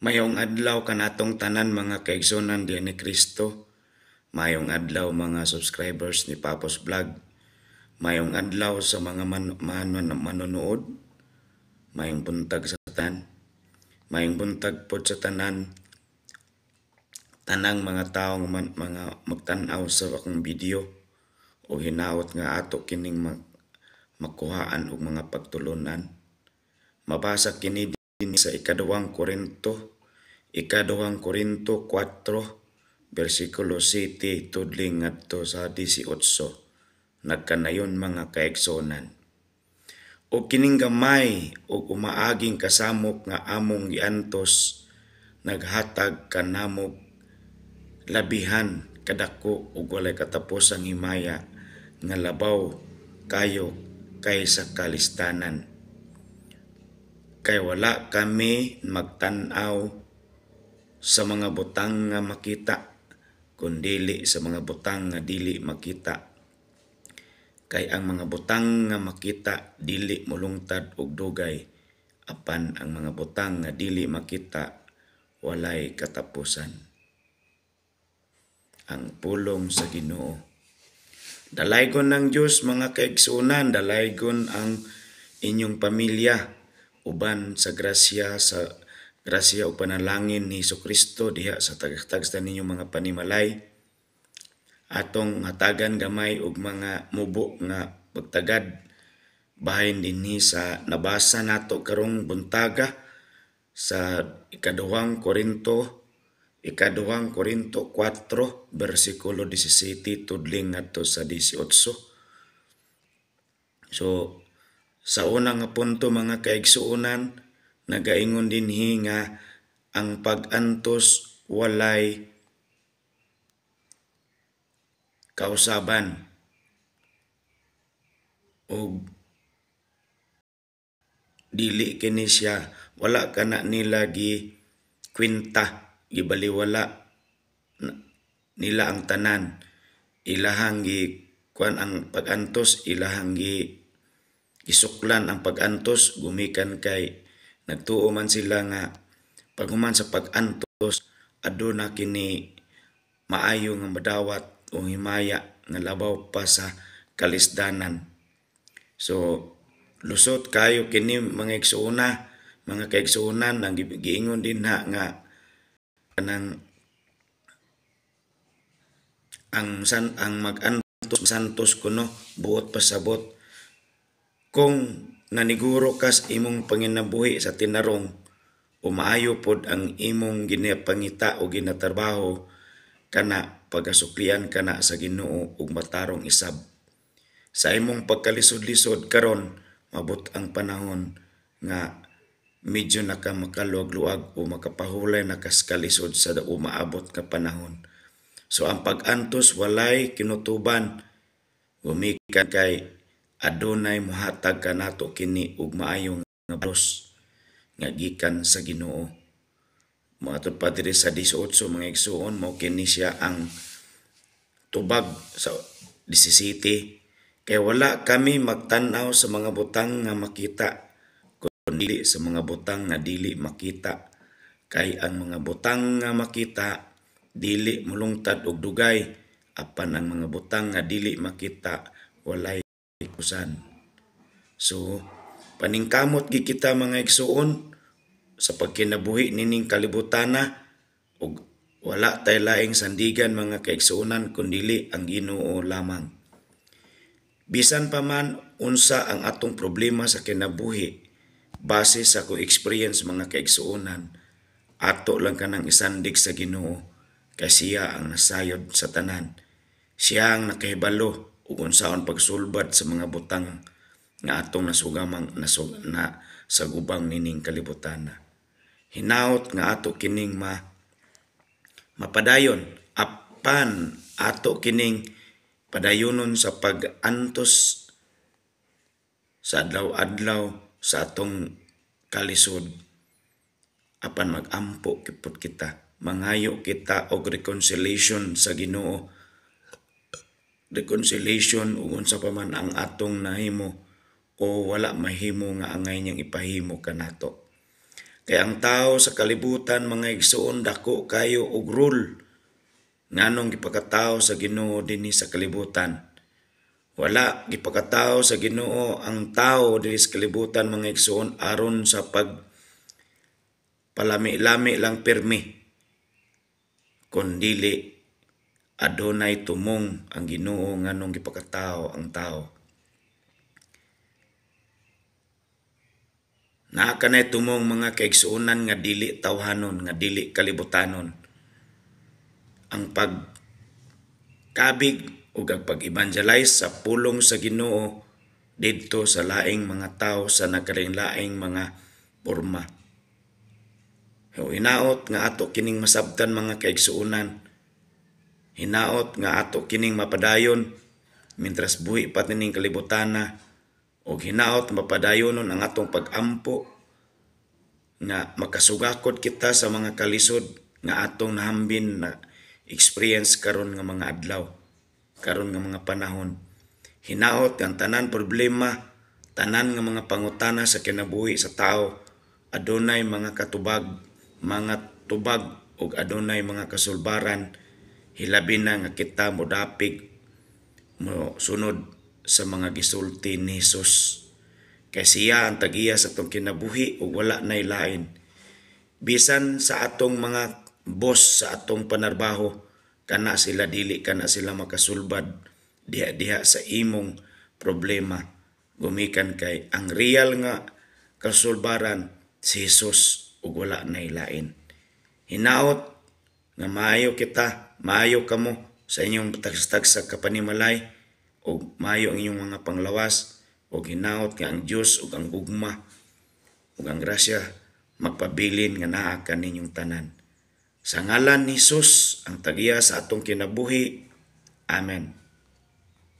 Mayong adlaw kanatong tanan mga kaigsonan di ni Kristo. Mayong adlaw mga subscribers ni Papos Vlog. Mayong adlaw sa mga man man manonood. Mayong buntag sa tan. Mayong buntag pod sa tanan. Tanang mga taong man, mga magtanaw sa akong video o hinawat nga ato kining mag, makuhaan og mga pagtulunan. Mabasa kini sa ikadawang Korinto, ikadawang Korinto 4, versikulo 7, tudling ngadto sa 18, nagkanayon mga kaeksonan. O kining gamay o umaaging kasamok nga among giantos, naghatag kanamog labihan kadako ug walay katapos ang himaya nga labaw kayo kaysa kalistanan kay wala kami magtanaw sa mga butang nga makita kundili sa mga butang nga dili makita kay ang mga butang nga makita dili molungtad og dugay apan ang mga butang nga dili makita walay katapusan ang pulong sa Ginoo dalaygon ng Dios mga kaigsunan dalaygon ang inyong pamilya uban sa grasya sa grasya o panalangin ni Hesus Kristo diha sa tagagtagsdan ninyo mga panimalay atong hatagan gamay og mga mubo nga pagtagad bahin dinhi sa nabasa nato karong buntaga sa ikaduhang Korinto ikaduhang Korinto 4 bersikulo 17 tudling ngadto sa 18 So, sa unang nga punto mga kaigsuunan, nagaingon din hinga ang pagantos walay kausaban o dili kini siya wala kana nila gi kwinta gibaliwala nila ang tanan ilahang gi kwan ang pagantos ilahang gi Isuklan ang pagantos gumikan kay nagtuo man sila nga paghuman sa pagantos aduna kini maayo nga madawat o himaya nga labaw pa sa kalisdanan. So lusot kayo kini mga eksuna mga kaigsuunan ang giingon din ha nga kanang ang san ang magantos santos kuno buot pasabot kung naniguro kas imong panginabuhi sa tinarong umaayo pod ang imong ginapangita o ginatrabaho kana pagasuklian kana sa Ginoo ug matarong isab sa imong pagkalisod-lisod karon mabut ang panahon nga medyo nakamakaluag-luag o makapahulay nakaskalisod sa umaabot ka panahon so ang pagantos walay kinutuban gumikan kay adunay mohatag kanato kini og maayong nga balos nga gikan sa Ginoo. Mga pa diri sa 18 mga igsuon mo kini siya ang tubag sa 17 kay wala kami magtanaw sa mga butang nga makita kundi sa mga butang nga dili makita kay ang mga butang nga makita dili mulungtad og dugay apan ang mga butang nga dili makita walay usan. So, paningkamot gi mga igsuon sa pagkinabuhi nining kalibutana og wala tay laing sandigan mga kaigsuonan kundili ang Ginoo lamang. Bisan pa man unsa ang atong problema sa kinabuhi base sa ko experience mga kaigsuonan ato lang kanang isandig sa Ginoo kay siya ang nasayod sa tanan. Siya ang nakahibalo ug unsaon pagsulbad sa mga butang nga atong nasugamang nasug na sa gubang nining kalibutan. Hinaut nga ato kining ma mapadayon apan ato kining padayonon sa pagantos sa adlaw-adlaw sa atong kalisod apan magampo kipot kita mangayo kita og reconciliation sa Ginoo reconciliation ug unsa pa ang atong nahimo o wala mahimo nga angay niyang ipahimo kanato. Kay ang tao sa kalibutan mga igsuon dako kayo og rule nganong gipakatao sa Ginoo dinhi sa kalibutan. Wala gipakatao sa Ginoo ang tao dinhi sa kalibutan mga igsuon aron sa pag palami-lami lang pirmi kundili Adonai tumong ang Ginoo nganong gipakatao ang tao. Naa tumong mga kaigsuonan nga dili tawhanon nga dili kalibutanon. Ang pag kabig ug pag-evangelize sa pulong sa Ginoo didto sa laing mga tao sa laing mga porma. Hinaot nga ato kining masabtan mga kaigsuonan hinaot nga ato kining mapadayon mintras buhi pa tining kalibutana o hinaot mapadayonon ang atong pagampo nga makasugakot kita sa mga kalisod nga atong nahambin na experience karon nga mga adlaw karon nga mga panahon hinaot ang tanan problema tanan nga mga pangutana sa kinabuhi sa tao adunay mga katubag mga tubag ug adunay mga kasulbaran hilabi na nga kita mo dapig mo sunod sa mga gisulti ni Jesus kay siya ang tagiya sa atong kinabuhi o wala na ilain bisan sa atong mga boss sa atong panarbaho kana sila dili kana sila makasulbad diha-diha sa imong problema gumikan kay ang real nga kasulbaran si Jesus ug wala na ilain hinaot nga maayo kita, maayo kamo sa inyong tagsa-tagsa kapanimalay o maayo ang inyong mga panglawas o ginaot nga ang Dios o ang gugma o ang grasya magpabilin nga naa ka ninyong tanan. Sa ngalan ni Jesus, ang tagiya sa atong kinabuhi. Amen.